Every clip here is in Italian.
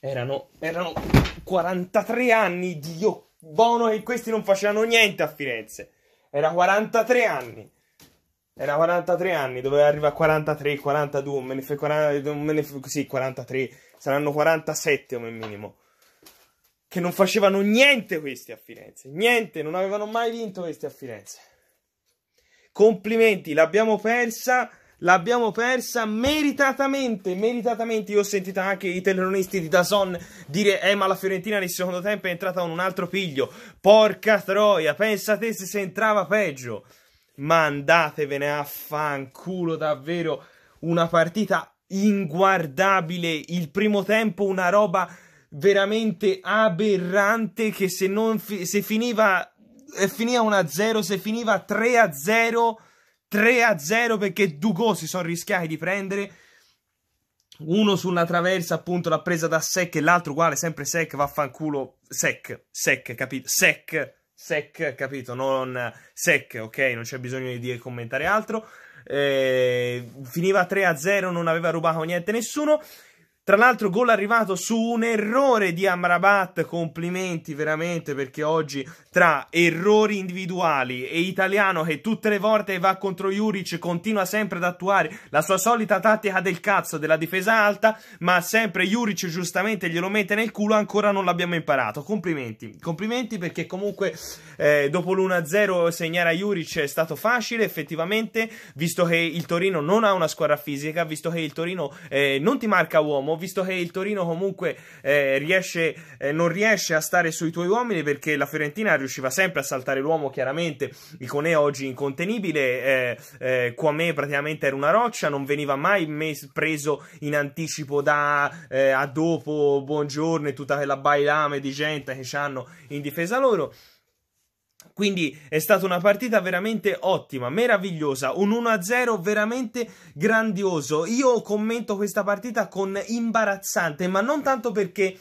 Erano, erano 43 anni, Dio buono che questi non facevano niente a Firenze. Era 43 anni. Era 43 anni, doveva arrivare a 43, 42, me ne fe, 40, me ne fe, 43, saranno 47 come minimo. Che non facevano niente questi a Firenze, niente, non avevano mai vinto questi a Firenze. Complimenti, l'abbiamo persa l'abbiamo persa meritatamente, meritatamente. Io ho sentito anche i telefonisti di Dazon dire eh ma la Fiorentina nel secondo tempo è entrata con un altro piglio. Porca troia, pensate se si entrava peggio. Ma andatevene a fanculo davvero, una partita inguardabile, il primo tempo una roba veramente aberrante che se, non fi- se finiva eh, finiva 1-0, se finiva 3-0 3-0 perché Dugo si sono rischiati di prendere. Uno sulla traversa, appunto, l'ha presa da Sec e l'altro uguale, sempre Sec, vaffanculo. Sec, Sec, capito? Sec, Sec, capito? Non Sec, ok? Non c'è bisogno di commentare altro. Eh, finiva 3-0, non aveva rubato niente nessuno. Tra l'altro, gol arrivato su un errore di Amrabat. Complimenti veramente perché oggi tra errori individuali e Italiano che tutte le volte va contro Juric continua sempre ad attuare la sua solita tattica del cazzo della difesa alta, ma sempre Juric giustamente glielo mette nel culo. Ancora non l'abbiamo imparato. Complimenti, complimenti perché comunque eh, dopo l'1-0 segnare a Juric è stato facile effettivamente, visto che il Torino non ha una squadra fisica, visto che il Torino eh, non ti marca uomo visto che il Torino comunque eh, riesce, eh, non riesce a stare sui tuoi uomini perché la Fiorentina riusciva sempre a saltare l'uomo, chiaramente Iconè oggi incontenibile, eh, Quame eh, praticamente era una roccia, non veniva mai mes- preso in anticipo da eh, a dopo, buongiorno e tutta quella bailame di gente che hanno in difesa loro. Quindi è stata una partita veramente ottima, meravigliosa, un 1-0 veramente grandioso. Io commento questa partita con imbarazzante, ma non tanto perché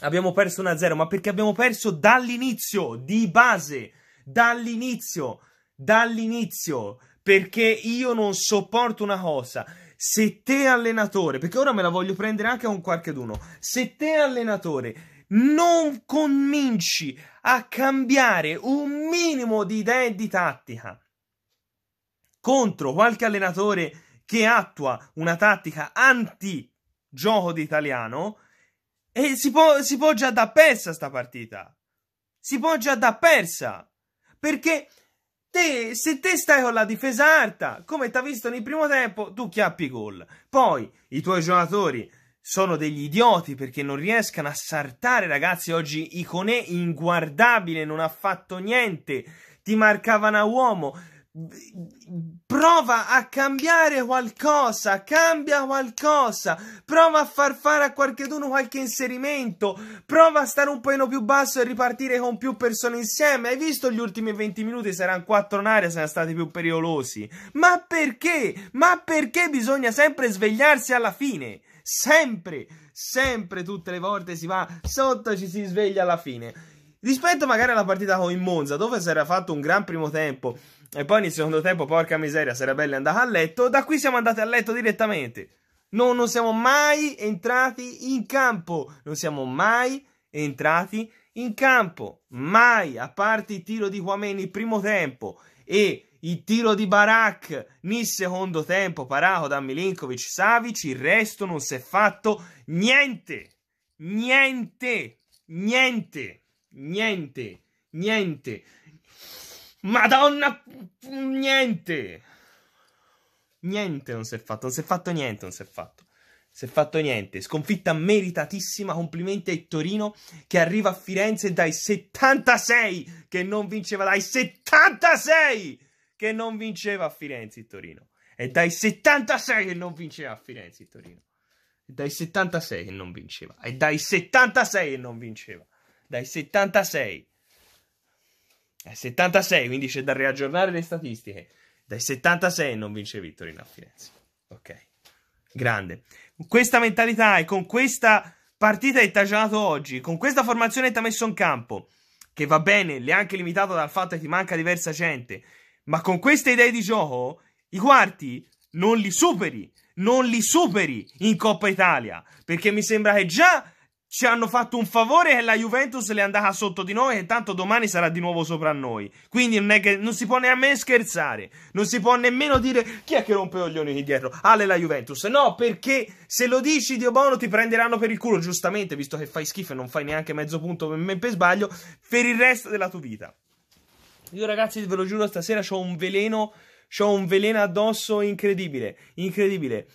abbiamo perso 1-0, ma perché abbiamo perso dall'inizio, di base, dall'inizio, dall'inizio, perché io non sopporto una cosa. Se te allenatore, perché ora me la voglio prendere anche a un qualche d'uno, se te allenatore non cominci a cambiare un minimo di idee e di tattica contro qualche allenatore che attua una tattica anti gioco d'italiano e si può, si può già da persa sta partita. Si può già da persa. Perché te, se te stai con la difesa alta, come ti ha visto nel primo tempo, tu chiappi gol. Poi i tuoi giocatori sono degli idioti perché non riescano a sartare, ragazzi. Oggi Iconè inguardabile, non ha fatto niente, ti marcavano a uomo. Prova a cambiare qualcosa, cambia qualcosa, prova a far fare a qualcuno qualche inserimento, prova a stare un po' più basso e ripartire con più persone insieme. Hai visto gli ultimi 20 minuti? Saranno quattro in aria, saranno stati più pericolosi. Ma perché? Ma perché bisogna sempre svegliarsi alla fine? sempre, sempre tutte le volte si va sotto, e ci si sveglia alla fine. Rispetto magari alla partita con il Monza, dove si era fatto un gran primo tempo e poi nel secondo tempo, porca miseria, Serabelli è andata a letto, da qui siamo andati a letto direttamente. No, non siamo mai entrati in campo, non siamo mai entrati in campo, mai, a parte il tiro di Guameni primo tempo e il tiro di Barak nel secondo tempo parato da Milinkovic Savic, il resto non si è fatto niente, niente, niente, niente, niente, madonna, niente, niente non si è fatto, non si è fatto niente, non si è fatto. Si è fatto niente, sconfitta meritatissima, complimenti a Torino che arriva a Firenze dai 76, che non vinceva dai 76! che non vinceva a Firenze il Torino. È dai 76 che non vinceva a Firenze il Torino. È dai 76 che non vinceva. È dai 76 che non vinceva. Dai 76. È 76, quindi c'è da riaggiornare le statistiche. Dai 76 non vincevi il a Firenze. Ok. Grande. questa mentalità e con questa partita che ti ha giocato oggi, con questa formazione che ti ha messo in campo, che va bene, le è anche limitata dal fatto che ti manca diversa gente, ma con queste idee di gioco, i quarti non li superi, non li superi in Coppa Italia, perché mi sembra che già ci hanno fatto un favore e la Juventus le è andata sotto di noi e tanto domani sarà di nuovo sopra noi. Quindi non, che, non si può nemmeno scherzare, non si può nemmeno dire chi è che rompe gli coglioni qui dietro, Ale la Juventus. No, perché se lo dici Dio Bono ti prenderanno per il culo, giustamente, visto che fai schifo e non fai neanche mezzo punto per, per sbaglio, per il resto della tua vita. Io ragazzi ve lo giuro, stasera ho un veleno, ho un veleno addosso incredibile, incredibile.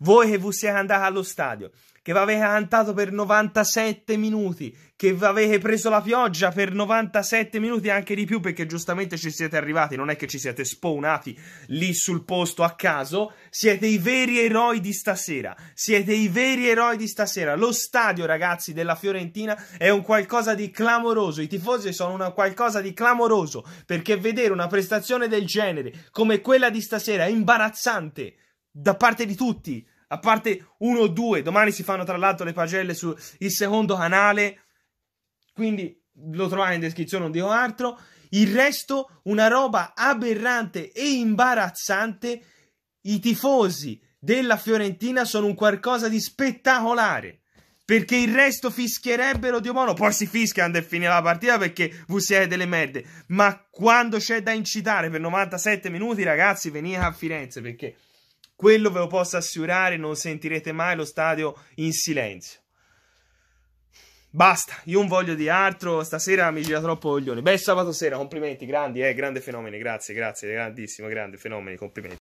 Voi che vi siete andati allo stadio, che vi avete cantato per 97 minuti, che vi avete preso la pioggia per 97 minuti anche di più perché giustamente ci siete arrivati, non è che ci siete spawnati lì sul posto a caso, siete i veri eroi di stasera, siete i veri eroi di stasera. Lo stadio, ragazzi, della Fiorentina è un qualcosa di clamoroso, i tifosi sono un qualcosa di clamoroso perché vedere una prestazione del genere come quella di stasera è imbarazzante da parte di tutti a parte uno o due. Domani si fanno tra l'altro le pagelle sul secondo canale, quindi lo trovate in descrizione, non dico altro. Il resto, una roba aberrante e imbarazzante. I tifosi della Fiorentina sono un qualcosa di spettacolare. Perché il resto fischierebbero di buono. Poi si fischia quando è finita la partita perché voi siete delle merde. Ma quando c'è da incitare per 97 minuti, ragazzi, venite a Firenze perché quello ve lo posso assicurare, non sentirete mai lo stadio in silenzio. Basta, io non voglio di altro, stasera mi gira troppo coglioni. Beh, sabato sera, complimenti, grandi, eh, grande fenomeni, grazie, grazie, grandissimo, grande fenomeni, complimenti.